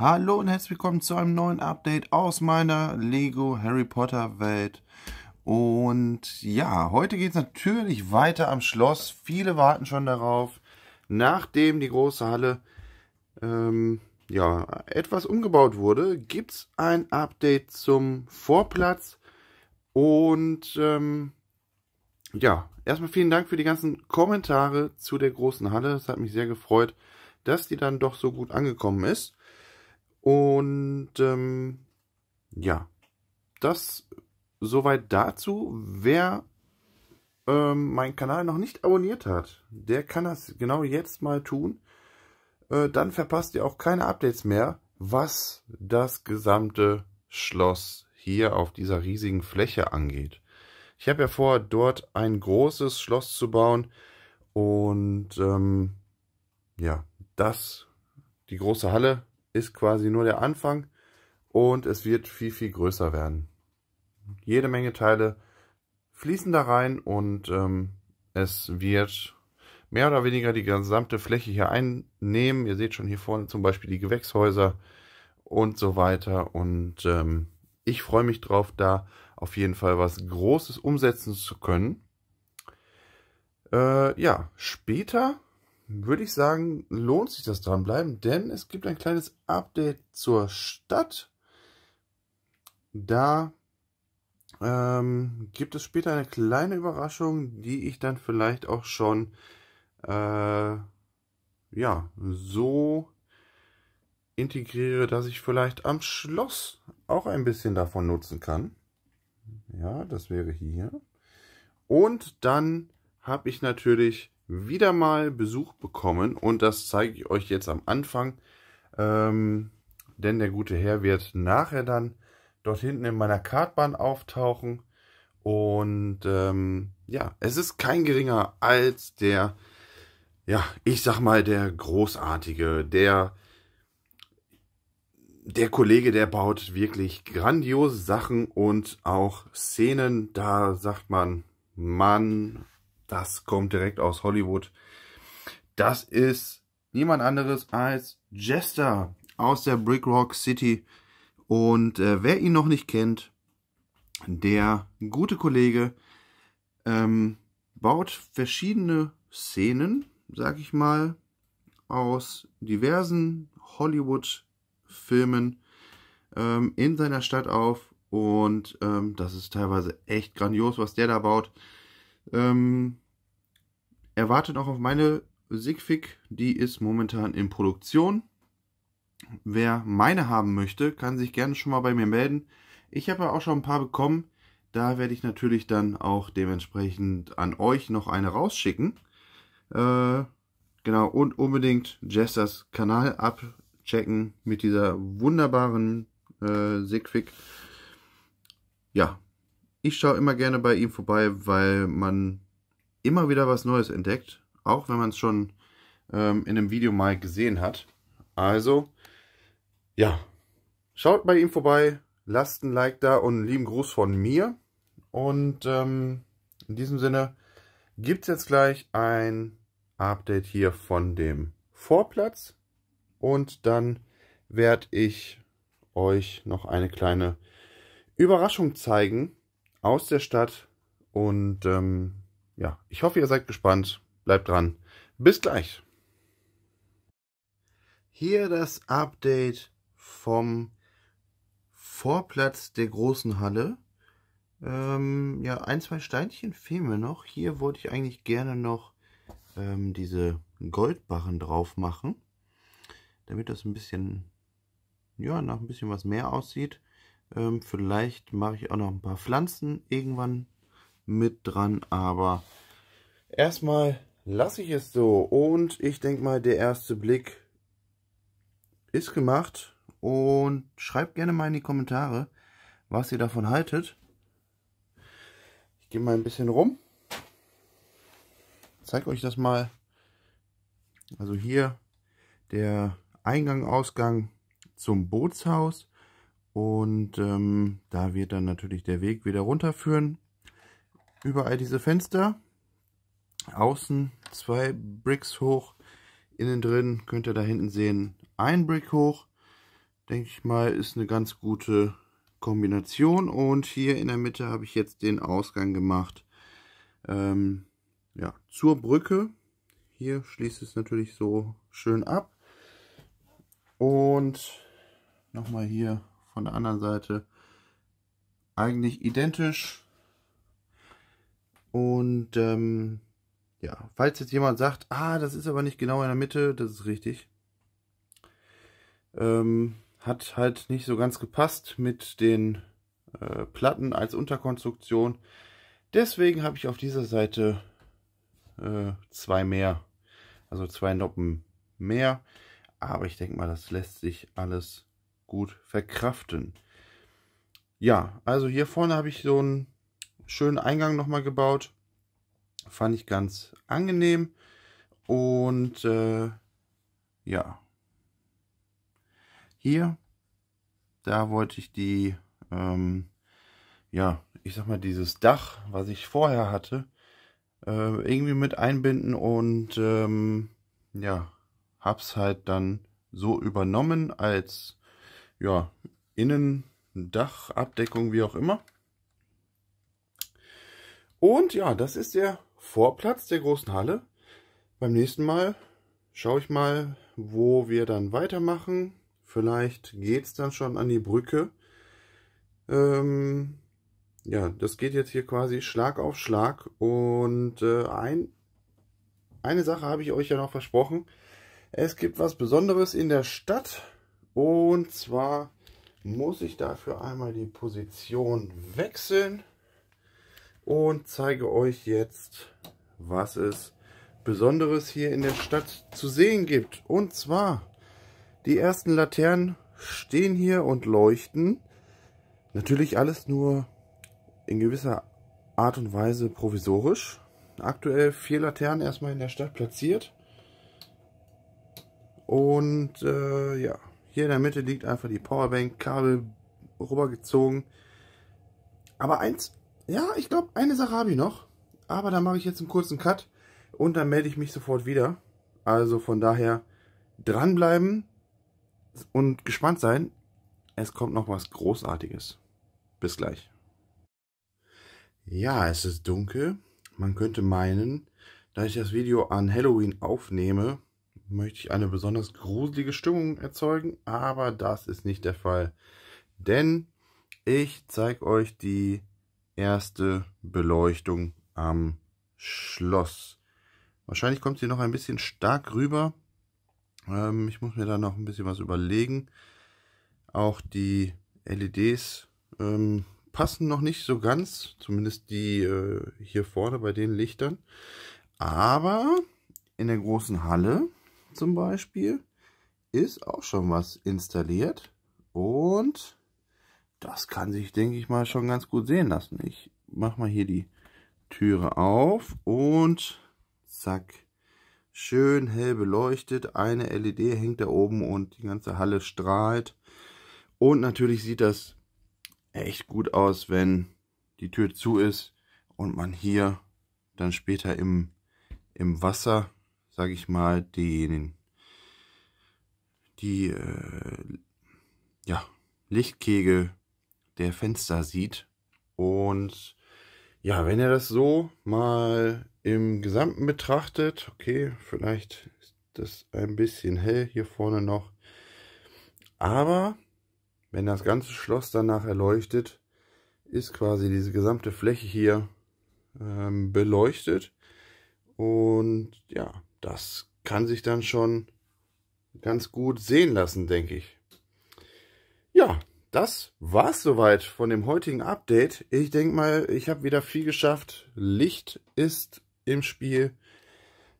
Hallo und herzlich willkommen zu einem neuen Update aus meiner Lego Harry Potter Welt. Und ja, heute geht es natürlich weiter am Schloss. Viele warten schon darauf, nachdem die große Halle ähm, ja, etwas umgebaut wurde, gibt es ein Update zum Vorplatz. Und ähm, ja, erstmal vielen Dank für die ganzen Kommentare zu der großen Halle. Es hat mich sehr gefreut, dass die dann doch so gut angekommen ist. Und ähm, ja, das soweit dazu. Wer ähm, meinen Kanal noch nicht abonniert hat, der kann das genau jetzt mal tun. Äh, dann verpasst ihr auch keine Updates mehr, was das gesamte Schloss hier auf dieser riesigen Fläche angeht. Ich habe ja vor, dort ein großes Schloss zu bauen und ähm, ja, das, die große Halle, ist quasi nur der Anfang und es wird viel, viel größer werden. Jede Menge Teile fließen da rein und ähm, es wird mehr oder weniger die gesamte Fläche hier einnehmen. Ihr seht schon hier vorne zum Beispiel die Gewächshäuser und so weiter. Und ähm, ich freue mich drauf, da auf jeden Fall was Großes umsetzen zu können. Äh, ja, später würde ich sagen, lohnt sich das dranbleiben, denn es gibt ein kleines Update zur Stadt. Da ähm, gibt es später eine kleine Überraschung, die ich dann vielleicht auch schon äh, ja so integriere, dass ich vielleicht am Schloss auch ein bisschen davon nutzen kann. Ja, das wäre hier. Und dann habe ich natürlich wieder mal Besuch bekommen und das zeige ich euch jetzt am Anfang, ähm, denn der gute Herr wird nachher dann dort hinten in meiner Kartbahn auftauchen und ähm, ja, es ist kein geringer als der, ja, ich sag mal, der großartige, der, der Kollege, der baut wirklich grandiose Sachen und auch Szenen, da sagt man, Mann, das kommt direkt aus Hollywood. Das ist niemand anderes als Jester aus der Brick Rock City. Und äh, wer ihn noch nicht kennt, der gute Kollege ähm, baut verschiedene Szenen, sag ich mal, aus diversen Hollywood-Filmen ähm, in seiner Stadt auf. Und ähm, das ist teilweise echt grandios, was der da baut. Ähm, wartet noch auf meine Sigfig, die ist momentan in Produktion. Wer meine haben möchte, kann sich gerne schon mal bei mir melden. Ich habe ja auch schon ein paar bekommen. Da werde ich natürlich dann auch dementsprechend an euch noch eine rausschicken. Äh, genau, und unbedingt Jesters Kanal abchecken mit dieser wunderbaren äh, Sigfig. Ja, ich schaue immer gerne bei ihm vorbei, weil man immer wieder was Neues entdeckt, auch wenn man es schon ähm, in einem Video mal gesehen hat. Also, ja, schaut bei ihm vorbei, lasst ein Like da und einen lieben Gruß von mir. Und ähm, in diesem Sinne gibt es jetzt gleich ein Update hier von dem Vorplatz. Und dann werde ich euch noch eine kleine Überraschung zeigen aus der Stadt. Und ähm, ja, ich hoffe, ihr seid gespannt. Bleibt dran. Bis gleich. Hier das Update vom Vorplatz der großen Halle. Ähm, ja, ein, zwei Steinchen fehlen mir noch. Hier wollte ich eigentlich gerne noch ähm, diese Goldbarren drauf machen, damit das ein bisschen, ja, nach ein bisschen was mehr aussieht. Ähm, vielleicht mache ich auch noch ein paar Pflanzen irgendwann mit dran, aber erstmal lasse ich es so. Und ich denke mal, der erste Blick ist gemacht. Und schreibt gerne mal in die Kommentare, was ihr davon haltet. Ich gehe mal ein bisschen rum. Zeige euch das mal. Also hier der Eingang, Ausgang zum Bootshaus. Und ähm, da wird dann natürlich der Weg wieder runterführen überall diese Fenster. Außen zwei Bricks hoch. Innen drin könnt ihr da hinten sehen, ein Brick hoch. Denke ich mal, ist eine ganz gute Kombination. Und hier in der Mitte habe ich jetzt den Ausgang gemacht ähm, ja, zur Brücke. Hier schließt es natürlich so schön ab. Und nochmal hier von der anderen Seite eigentlich identisch und ähm, ja, falls jetzt jemand sagt, ah, das ist aber nicht genau in der Mitte, das ist richtig. Ähm, hat halt nicht so ganz gepasst mit den äh, Platten als Unterkonstruktion. Deswegen habe ich auf dieser Seite äh, zwei mehr, also zwei Noppen mehr. Aber ich denke mal, das lässt sich alles gut verkraften. Ja, also hier vorne habe ich so ein schönen Eingang nochmal gebaut. Fand ich ganz angenehm. Und äh, ja, hier, da wollte ich die, ähm, ja, ich sag mal, dieses Dach, was ich vorher hatte, äh, irgendwie mit einbinden und ähm, ja, hab's halt dann so übernommen als, ja, Innendachabdeckung, wie auch immer. Und ja, das ist der Vorplatz der großen Halle. Beim nächsten Mal schaue ich mal, wo wir dann weitermachen. Vielleicht geht es dann schon an die Brücke. Ähm, ja, das geht jetzt hier quasi Schlag auf Schlag. Und äh, ein, eine Sache habe ich euch ja noch versprochen. Es gibt was Besonderes in der Stadt. Und zwar muss ich dafür einmal die Position wechseln und zeige euch jetzt, was es Besonderes hier in der Stadt zu sehen gibt. Und zwar, die ersten Laternen stehen hier und leuchten. Natürlich alles nur in gewisser Art und Weise provisorisch. Aktuell vier Laternen erstmal in der Stadt platziert. Und äh, ja, hier in der Mitte liegt einfach die Powerbank, Kabel rübergezogen. Aber eins ja, ich glaube, eine Sache habe ich noch. Aber da mache ich jetzt einen kurzen Cut und dann melde ich mich sofort wieder. Also von daher dranbleiben und gespannt sein. Es kommt noch was Großartiges. Bis gleich. Ja, es ist dunkel. Man könnte meinen, da ich das Video an Halloween aufnehme, möchte ich eine besonders gruselige Stimmung erzeugen, aber das ist nicht der Fall. Denn ich zeige euch die erste Beleuchtung am Schloss. Wahrscheinlich kommt sie noch ein bisschen stark rüber. Ähm, ich muss mir da noch ein bisschen was überlegen. Auch die LEDs ähm, passen noch nicht so ganz, zumindest die äh, hier vorne bei den Lichtern. Aber in der großen Halle zum Beispiel ist auch schon was installiert. Und das kann sich, denke ich mal, schon ganz gut sehen lassen. Ich mache mal hier die Türe auf und zack. Schön hell beleuchtet, eine LED hängt da oben und die ganze Halle strahlt. Und natürlich sieht das echt gut aus, wenn die Tür zu ist und man hier dann später im, im Wasser, sage ich mal, den, die äh, ja, Lichtkegel der Fenster sieht. Und ja, wenn ihr das so mal im Gesamten betrachtet, okay, vielleicht ist das ein bisschen hell hier vorne noch. Aber wenn das ganze Schloss danach erleuchtet, ist quasi diese gesamte Fläche hier ähm, beleuchtet. Und ja, das kann sich dann schon ganz gut sehen lassen, denke ich. Ja, das war's soweit von dem heutigen Update. Ich denke mal, ich habe wieder viel geschafft. Licht ist im Spiel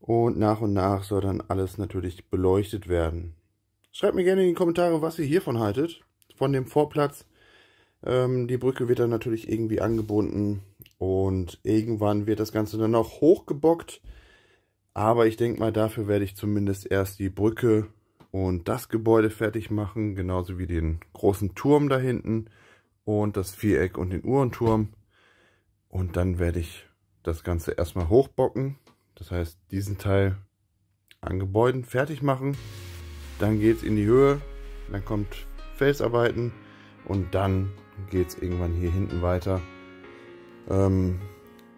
und nach und nach soll dann alles natürlich beleuchtet werden. Schreibt mir gerne in die Kommentare, was ihr hiervon haltet, von dem Vorplatz. Ähm, die Brücke wird dann natürlich irgendwie angebunden und irgendwann wird das Ganze dann auch hochgebockt. Aber ich denke mal, dafür werde ich zumindest erst die Brücke und das Gebäude fertig machen, genauso wie den großen Turm da hinten und das Viereck und den Uhrenturm. Und dann werde ich das Ganze erstmal hochbocken, das heißt diesen Teil an Gebäuden fertig machen. Dann geht es in die Höhe, dann kommt Felsarbeiten und dann geht es irgendwann hier hinten weiter ähm,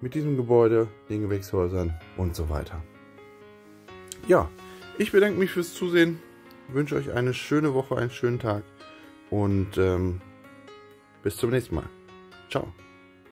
mit diesem Gebäude, den Gewächshäusern und so weiter. Ja, ich bedanke mich fürs Zusehen wünsche euch eine schöne Woche, einen schönen Tag und ähm, bis zum nächsten Mal. Ciao.